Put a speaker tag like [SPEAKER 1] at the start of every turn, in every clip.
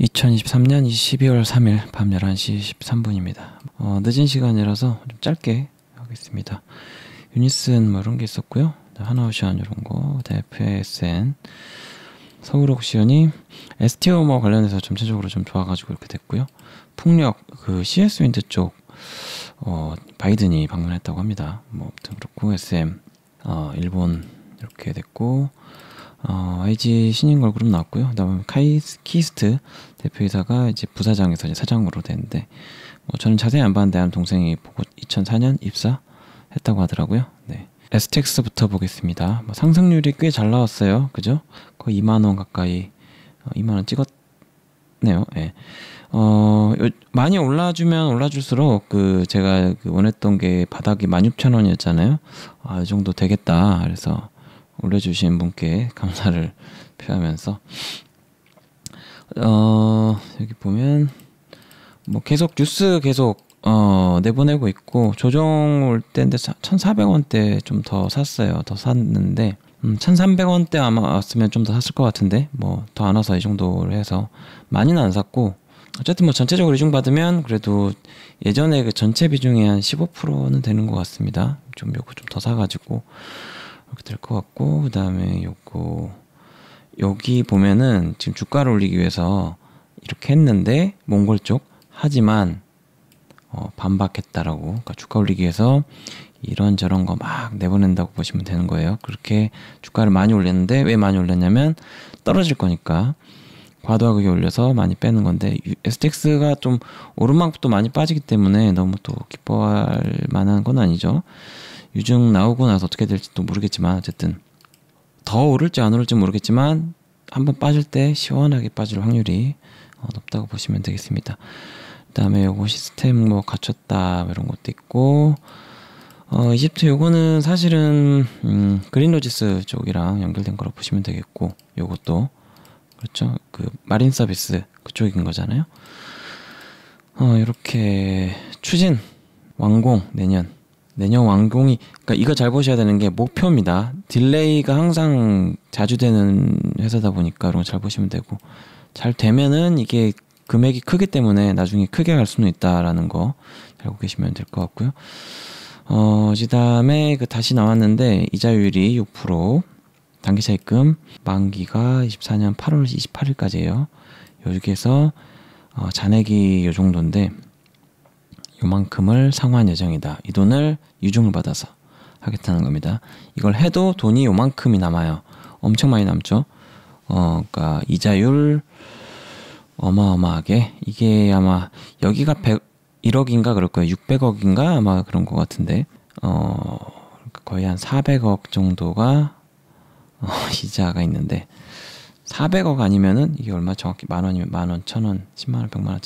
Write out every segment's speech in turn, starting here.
[SPEAKER 1] 2023년 12월 3일 밤 11시 13분입니다. 어, 늦은 시간이라서 좀 짧게 하겠습니다. 유니슨 뭐 이런 게 있었고요. 하나오션 네, 이런 거, FSN, 서울옥시연이 s t o 오머 관련해서 전체적으로 좀 좋아가지고 이렇게 됐고요. 풍력 그 CS 윈드 쪽 어, 바이든이 방문했다고 합니다. 뭐 아무튼 그렇고 SM 어, 일본 이렇게 됐고 어, IG 신인 걸그룹 나왔고요. 그다음에 카이스키스트 대표이사가 이제 부사장에서 이제 사장으로 됐는데 뭐 저는 자세히 안 봤는데 한 동생이 보고 2004년 입사했다고 하더라고요. 네. 에스텍스부터 보겠습니다. 뭐 상승률이 꽤 잘 나왔어요. 그죠? 거의 2만 원 가까이 어, 2만 원 찍었네요. 예. 어, 많이 올라주면 올라줄수록 그 제가 그 원했던 게 바닥이 16,000원이었잖아요. 아, 이 정도 되겠다. 그래서 올려주신 분께 감사를 표하면서 어, 여기 보면 뭐 계속 뉴스 계속 어, 내보내고 있고 조정 올 때인데 1,400원대 좀 더 샀어요. 더 샀는데 음, 1,300원대 아마 왔으면 좀 더 샀을 것 같은데 뭐 더 안 와서 이정도로 해서 많이는 안 샀고 어쨌든 뭐 전체적으로 이중 받으면 그래도 예전에 그 전체 비중이한 15%는 되는 것 같습니다. 좀 요거 좀 더 사가지고 이렇게 될 것 같고 그 다음에 요거 여기 보면은 지금 주가를 올리기 위해서 이렇게 했는데 몽골 쪽 하지만 어, 반박했다라고 그러니까 주가 올리기 위해서 이런저런 거 막 내보낸다고 보시면 되는 거예요. 그렇게 주가를 많이 올렸는데 왜 많이 올렸냐면 떨어질 거니까 과도하게 올려서 많이 빼는 건데 STX가 좀 오른 만큼 또 많이 빠지기 때문에 너무 또 기뻐할 만한 건 아니죠. 유증 나오고 나서 어떻게 될지 도 모르겠지만 어쨌든 더 오를지 안 오를지 모르겠지만 한번 빠질 때 시원하게 빠질 확률이 어, 높다고 보시면 되겠습니다. 그다음에 요거 시스템 뭐 갖췄다 뭐 이런 것도 있고 어, 이집트 요거는 사실은 음, 그린로지스 쪽이랑 연결된 거로 보시면 되겠고 요것도 그렇죠 그 마린 서비스 그쪽인 거잖아요. 어, 이렇게 추진 완공 내년 내년 완공이 그러니까 이거 잘 보셔야 되는 게 목표입니다. 딜레이가 항상 자주 되는 회사다 보니까 이런 거 잘 보시면 되고 잘 되면은 이게 금액이 크기 때문에 나중에 크게 갈 수는 있다라는 거 알고 계시면 될 것 같고요. 어, 그다음에 그 다시 나왔는데 이자율이 6%, 단기차입금 만기가 24년 8월 28일까지예요. 여기에서 어, 잔액이 요 정도인데 요만큼을 상환 예정이다. 이 돈을 유증을 받아서 하겠다는 겁니다. 이걸 해도 돈이 요만큼이 남아요. 엄청 많이 남죠. 어, 그러니까 이자율 어마어마하게 이게 아마 여기가 100, 1억인가 그럴 거예요. 600억인가 아마 그런 것 같은데 어, 그러니까 거의 한 400억 정도가 어, 이자가 있는데 400억 아니면은 이게 얼마 정확히 만 원이면 만 원, 천 원, 십만 원, 백만 원,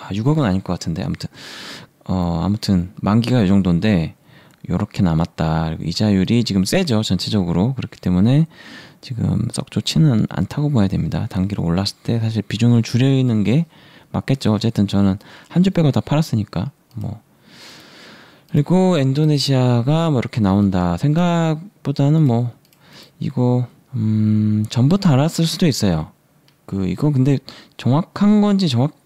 [SPEAKER 1] 아, 6억은 아닐 것 같은데 아무튼 어 아무튼 만기가 이 정도인데 요렇게 남았다. 이자율이 지금 세죠 전체적으로 그렇기 때문에 지금 썩 좋지는 않다고 봐야 됩니다. 단기로 올랐을 때 사실 비중을 줄이는 게 맞겠죠. 어쨌든 저는 한주 빼고 다 팔았으니까 뭐 그리고 인도네시아가 뭐 이렇게 나온다 생각보다는 뭐 이거 음 전부터 알았을 수도 있어요. 그 이거 근데 정확한 건지 정확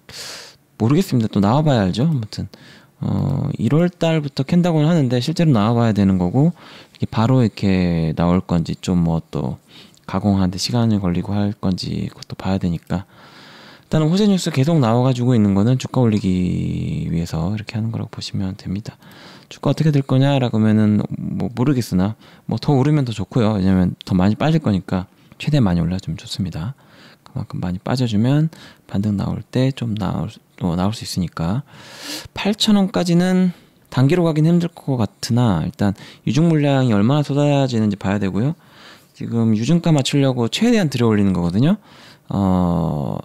[SPEAKER 1] 모르겠습니다. 또 나와봐야 알죠. 아무튼 어 1월 달부터 캔다고는 하는데 실제로 나와봐야 되는 거고 이게 바로 이렇게 나올 건지 좀 뭐 또 가공하는데 시간이 걸리고 할 건지 그것도 봐야 되니까 일단은 호재 뉴스 계속 나와가지고 있는 거는 주가 올리기 위해서 이렇게 하는 거라고 보시면 됩니다. 주가 어떻게 될 거냐라고 하면은 뭐 모르겠으나 뭐 더 오르면 더 좋고요. 왜냐면 더 많이 빠질 거니까 최대 많이 올라주면 좋습니다. 그만큼 많이 빠져주면 반등 나올 때 좀 나올 어, 나올 수 있으니까 8,000원까지는 단기로 가긴 힘들 것 같으나 일단 유증 물량이 얼마나 쏟아지는지 봐야 되고요. 지금 유증가 맞추려고 최대한 들여올리는 거거든요. 어,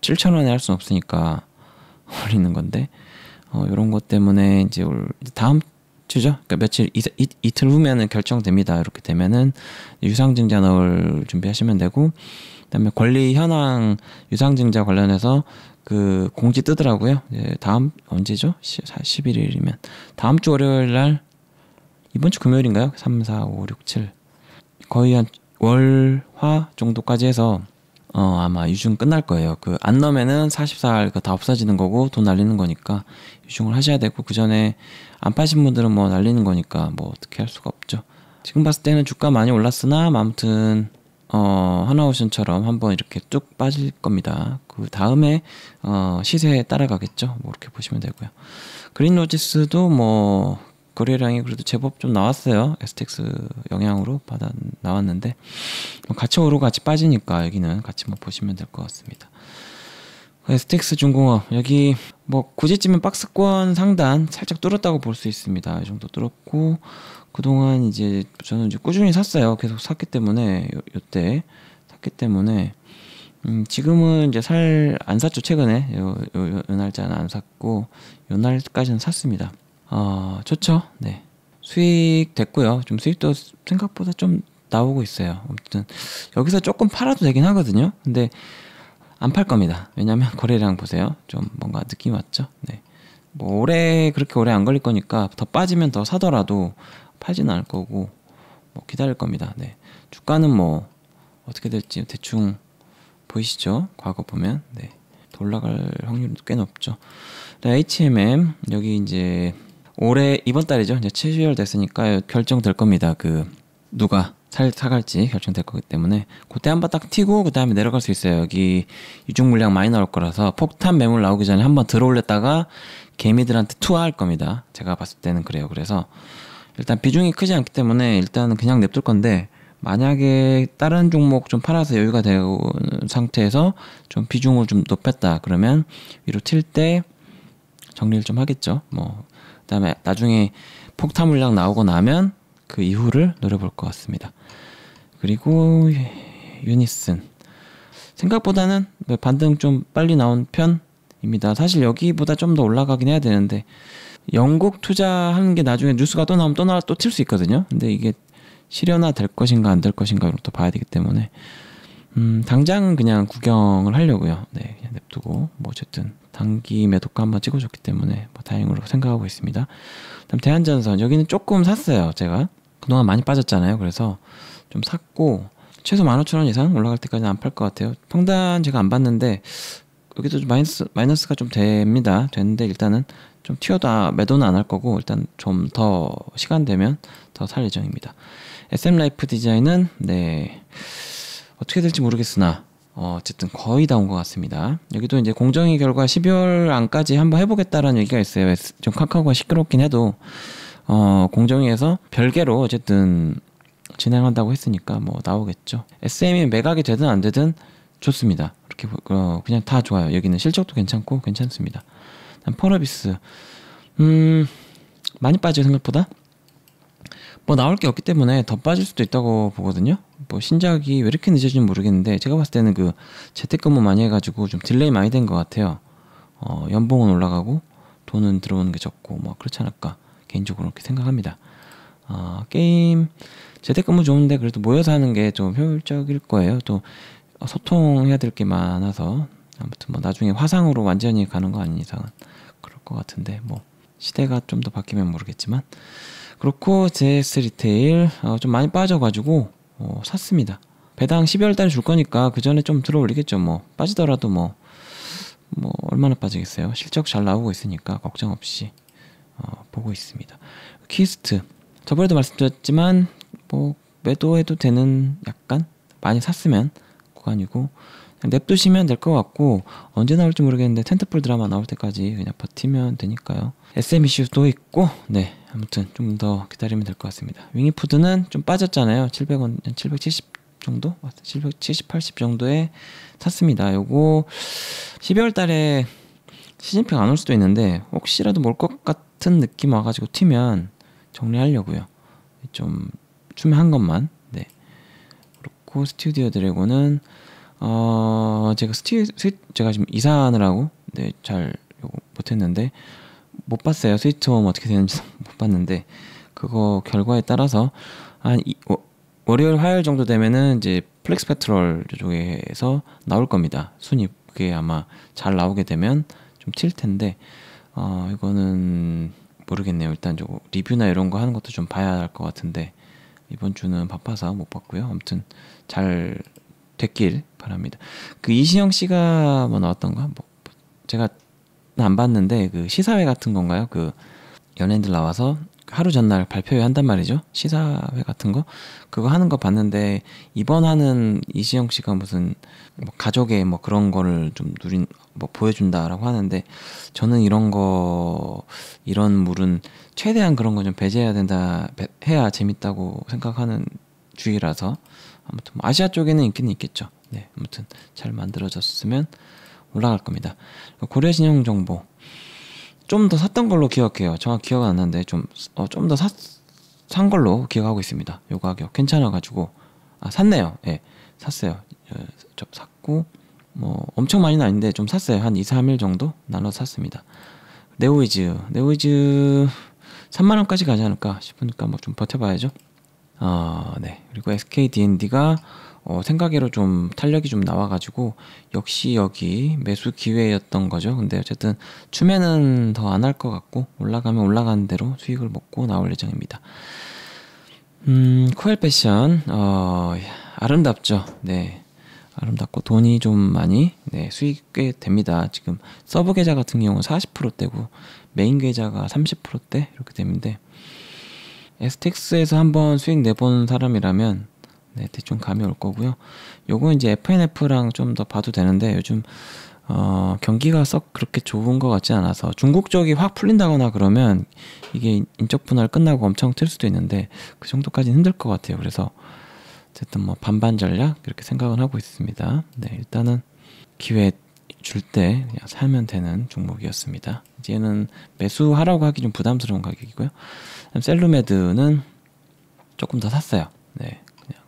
[SPEAKER 1] 7,000원에 할 수는 없으니까 올리는 건데 어, 이런 것 때문에 이제 다음 주죠. 그러니까 며칠 이, 이틀 후면은 결정됩니다. 이렇게 되면은 유상증자 넣을 준비하시면 되고 그다음에 권리 현황 유상증자 관련해서 그 공지 뜨더라고요. 이제 예, 다음 언제죠? 11일이면 다음 주 월요일 날 이번 주 금요일인가요? 3, 4, 5, 6, 7 거의 한 월, 화 정도까지 해서 어, 아마 유중 끝날 거예요. 그, 안넘에는 44알 그다 없어지는 거고 돈 날리는 거니까 유중을 하셔야 되고 그 전에 안 파신 분들은 뭐 날리는 거니까 뭐 어떻게 할 수가 없죠. 지금 봤을 때는 주가 많이 올랐으나 아무튼 어, 하나오션처럼 한번 이렇게 쭉 빠질 겁니다. 그 다음에 어, 시세에 따라가겠죠. 뭐 이렇게 보시면 되고요. 그린로지스도 뭐 거래량이 그래도 제법 좀 나왔어요. 에스텍스 영향으로 받아 나왔는데 같이 뭐 오르고 같이 빠지니까 여기는 같이 뭐 보시면 될 것 같습니다. 그 에스텍스 중공업 여기 뭐 굳이 찌면 박스권 상단 살짝 뚫었다고 볼 수 있습니다. 이 정도 뚫었고 그동안 이제 저는 이제 꾸준히 샀어요. 계속 샀기 때문에 요, 요때 샀기 때문에 음, 지금은 이제 살 안 샀죠 최근에 요, 요, 요 날짜는 안 샀고 요 날까지는 샀습니다. 어, 좋죠. 네 수익 됐고요. 좀 수익도 생각보다 좀 나오고 있어요. 아무튼 여기서 조금 팔아도 되긴 하거든요. 근데 안 팔 겁니다. 왜냐면 거래량 보세요. 좀 뭔가 느낌 왔죠. 네. 뭐 오래 그렇게 오래 안 걸릴 거니까 더 빠지면 더 사더라도 팔지는 않을 거고 뭐 기다릴 겁니다. 네. 주가는 뭐 어떻게 될지 대충 보이시죠? 과거 보면 네. 올라갈 확률도꽤 높죠. HMM 여기 이제 올해 이번 달이죠. 이제 7월 됐으니까 결정될 겁니다. 그 누가 살 사갈지 결정될 거기 때문에 그때 한 번 딱 튀고 그다음에 내려갈 수 있어요. 여기 유중 물량 많이 나올 거라서 폭탄 매물 나오기 전에 한 번 들어올렸다가 개미들한테 투하할 겁니다. 제가 봤을 때는 그래요. 그래서 일단 비중이 크지 않기 때문에 일단은 그냥 냅둘 건데 만약에 다른 종목 좀 팔아서 여유가 되는 상태에서 좀 비중을 좀 높였다 그러면 위로 튈 때 정리를 좀 하겠죠. 뭐 그다음에 나중에 폭탄 물량 나오고 나면 그 이후를 노려볼 것 같습니다. 그리고 유니슨 생각보다는 네, 반등 좀 빨리 나온 편입니다. 사실 여기보다 좀 더 올라가긴 해야 되는데 영국 투자하는 게 나중에 뉴스가 또 나오면 또 나와 또튈수 있거든요. 근데 이게 실현화 될 것인가 안 될 것인가로 또 봐야 되기 때문에 음, 당장 그냥 구경을 하려고요. 네, 그냥 냅두고 뭐 어쨌든 단기 매도가 한번 찍어줬기 때문에 뭐 다행으로 생각하고 있습니다. 다음 대한전선 여기는 조금 샀어요. 제가 그동안 많이 빠졌잖아요. 그래서 좀 샀고 최소 15,000원 이상 올라갈 때까지는 안 팔 것 같아요. 평단 제가 안 봤는데 여기도 좀 마이너스, 마이너스가 좀 됩니다. 됐는데 일단은 좀 튀어다 매도는 안 할 거고 일단 좀 더 시간 되면 더 살 예정입니다. SM 라이프 디자인은 네 어떻게 될지 모르겠으나 어, 어쨌든 거의 다 온 것 같습니다. 여기도 이제 공정의 결과 12월 안까지 한번 해보겠다라는 얘기가 있어요. 좀 카카오가 시끄럽긴 해도 어 공정위에서 별개로 어쨌든 진행한다고 했으니까 뭐 나오겠죠. SM이 매각이 되든 안 되든 좋습니다. 이렇게 어, 그냥 다 좋아요. 여기는 실적도 괜찮고 괜찮습니다. 포어비스음 많이 빠져요 생각보다 뭐 나올 게 없기 때문에 더 빠질 수도 있다고 보거든요 뭐 신작이 왜 이렇게 늦어지는지 모르겠는데 제가 봤을 때는 그 재택근무 많이 해가지고 좀 딜레이 많이 된 것 같아요 어 연봉은 올라가고 돈은 들어오는 게 적고 뭐 그렇지 않을까 개인적으로 그렇게 생각합니다 어, 게임 재택근무 좋은데 그래도 모여서 하는 게 좀 효율적일 거예요. 또 소통해야 될 게 많아서 아무튼 뭐 나중에 화상으로 완전히 가는 거 아닌 이상은 것 같은데 뭐 시대가 좀 더 바뀌면 모르겠지만 그렇고 JS 리테일 어, 좀 많이 빠져가지고 어, 샀습니다. 배당 12월 달에 줄 거니까 그 전에 좀 들어올리겠죠. 뭐 빠지더라도 뭐뭐 뭐 얼마나 빠지겠어요. 실적 잘 나오고 있으니까 걱정 없이 어, 보고 있습니다. 키스트 저번에도 말씀드렸지만 뭐 매도해도 되는 약간 많이 샀으면 구간이고 냅두시면 될 것 같고 언제 나올지 모르겠는데 텐트풀 드라마 나올 때까지 그냥 버티면 되니까요. SM 이슈도 있고 네 아무튼 좀 더 기다리면 될 것 같습니다. 윙이푸드는 좀 빠졌잖아요. 700원 770 정도? 770, 80 정도에 샀습니다. 요거 12월 달에 시즌핑안올 수도 있는데 혹시라도 몰것 같은 느낌 와가지고 튀면 정리하려고요. 좀 추매한 것만. 네. 그렇고 스튜디오 드래곤은 어 제가 스튜 제가 지금 이사하느라고 네 잘 못했는데 못 봤어요 스위트 홈 어떻게 되는지 못 봤는데 그거 결과에 따라서 한 이, 월요일 화요일 정도 되면은 이제 플렉스 페트롤 쪽에서 나올 겁니다 순위 그게 아마 잘 나오게 되면 좀 튈 텐데 어 이거는 모르겠네요 일단 저거 리뷰나 이런 거 하는 것도 좀 봐야 할 것 같은데 이번 주는 바빠서 못 봤고요 아무튼 잘 됐길 바랍니다. 그 이시영 씨가 뭐 나왔던 거 뭐, 제가 안 봤는데 그 시사회 같은 건가요? 그 연예인들 나와서 하루 전날 발표회 한단 말이죠. 시사회 같은 거 그거 하는 거 봤는데 이번 하는 이시영 씨가 무슨 뭐 가족의 뭐 그런 거를 좀 누린 뭐 보여준다라고 하는데 저는 이런 거 이런 물은 최대한 그런 거 좀 배제해야 된다 해야 재밌다고 생각하는 주의라서 아무튼 뭐 아시아 쪽에는 인기는 있겠죠. 네, 아무튼 잘 만들어졌으면 올라갈 겁니다. 고려신용 정보 좀 더 샀던 걸로 기억해요. 정확히 기억 안 나는데 좀 좀더 어, 산 걸로 기억하고 있습니다. 요 가격 괜찮아가지고 아 샀네요. 예, 네, 샀어요. 좀 어, 샀고 뭐 엄청 많이는 아닌데 좀 샀어요. 한 2, 3일 정도 나눠 샀습니다. 네오이즈 네오이즈 3만원까지 가지 않을까 싶으니까 뭐 좀 버텨봐야죠. 어, 네. 그리고 SK D&D가 n 어, 생각외로 좀 탄력이 좀 나와가지고 역시 여기 매수 기회였던 거죠. 근데 어쨌든 추매는 더 안 할 것 같고 올라가면 올라가는 대로 수익을 먹고 나올 예정입니다. 음, 코엘 패션 어, 아름답죠. 네. 아름답고 돈이 좀 많이 네, 수익 꽤 됩니다. 지금 서브 계좌 같은 경우는 40%대고 메인 계좌가 30%대 이렇게 되는데 에스틱스에서 한번 수익 내본 사람이라면 네, 대충 네, 감이 올 거고요. 요거 이제 FNF랑 좀 더 봐도 되는데 요즘 어, 경기가 썩 그렇게 좋은 것 같지 않아서 중국 쪽이 확 풀린다거나 그러면 이게 인적 분할 끝나고 엄청 틀 수도 있는데 그 정도까지는 힘들 것 같아요. 그래서 어쨌든 뭐 반반 전략 이렇게 생각은 하고 있습니다. 네, 일단은 기회 줄때 살면 되는 종목이었습니다. 이제는 매수하라고 하기 좀 부담스러운 가격이고요. 셀루메드는 조금 더 샀어요. 네, 그냥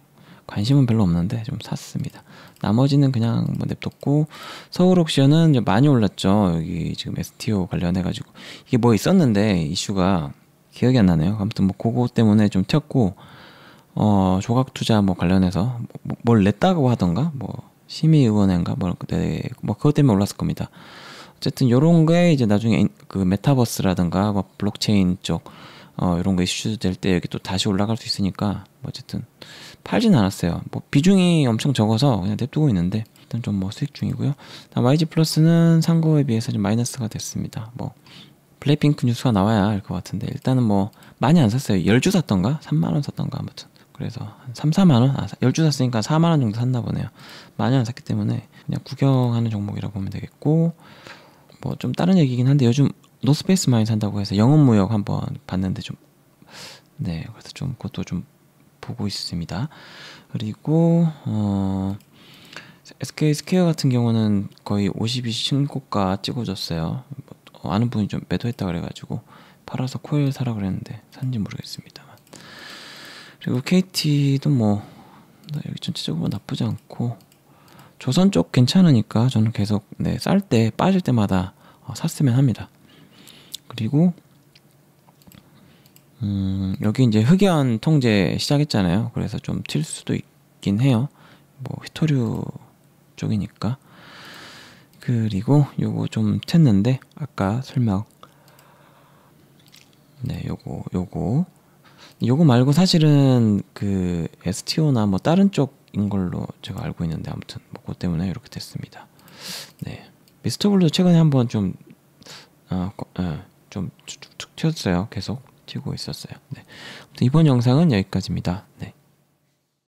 [SPEAKER 1] 관심은 별로 없는데 좀 샀습니다. 나머지는 그냥 뭐 냅뒀고 서울옥션은 많이 올랐죠. 여기 지금 STO 관련해가지고 이게 뭐 있었는데 이슈가 기억이 안 나네요. 아무튼 뭐 그거 때문에 좀 튀었고 어 조각 투자 뭐 관련해서 뭐, 뭐, 뭘 냈다고 하던가 뭐 심의위원회인가 뭐라 네, 뭐 그것 때문에 올랐을 겁니다. 어쨌든 이런 게 이제 나중에 그 메타버스라든가 뭐 블록체인 쪽 어, 이런 거 이슈 될 때 여기 또 다시 올라갈 수 있으니까 뭐 어쨌든 팔진 않았어요. 뭐 비중이 엄청 적어서 그냥 냅두고 있는데 일단 좀 뭐 수익 중이고요. 다음 YG 플러스는 상고에 비해서 좀 마이너스가 됐습니다. 뭐 블랙핑크 뉴스가 나와야 알것 같은데 일단은 뭐 많이 안 샀어요. 열 주 샀던가 3만 원 샀던가 아무튼 그래서 한 3, 4만원? 아, 10주 샀으니까 4만원 정도 샀나 보네요. 많이 안 샀기 때문에 그냥 구경하는 종목이라고 보면 되겠고, 뭐 좀 다른 얘기긴 한데 요즘 노스페이스 많이 산다고 해서 영업무역 한번 봤는데 좀, 네, 그래서 좀 그것도 좀 보고 있습니다. 그리고, 어, SK 스퀘어 같은 경우는 거의 52 신고가 찍어줬어요. 뭐, 어, 아는 분이 좀 매도했다 그래가지고 팔아서 코일 사라 그랬는데 산지 모르겠습니다. 그리고 KT도 뭐 여기 전체적으로 나쁘지 않고 조선 쪽 괜찮으니까 저는 계속 네, 쌀 때 빠질 때마다 어, 샀으면 합니다. 그리고 음, 여기 이제 흑연 통제 시작했잖아요. 그래서 좀 튈 수도 있긴 해요. 뭐 휘토류 쪽이니까. 그리고 요거 좀 챘는데 아까 설명 네 요거 요거 요거 말고 사실은 그 STO나 뭐 다른 쪽인 걸로 제가 알고 있는데 아무튼 뭐 그것 때문에 이렇게 됐습니다. 네. 미스터 블루 최근에 한번 좀 아, 어, 좀 툭툭 튀었어요. 계속 튀고 있었어요. 네. 이번 영상은 여기까지입니다. 네.